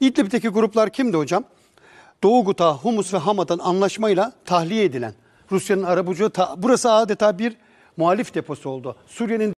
İdlib'deki gruplar kimdi hocam? Doğu Guta, Humus ve Hama'dan anlaşmayla tahliye edilen Rusya'nın Arap burası adeta bir muhalif deposu oldu. Suriye'nin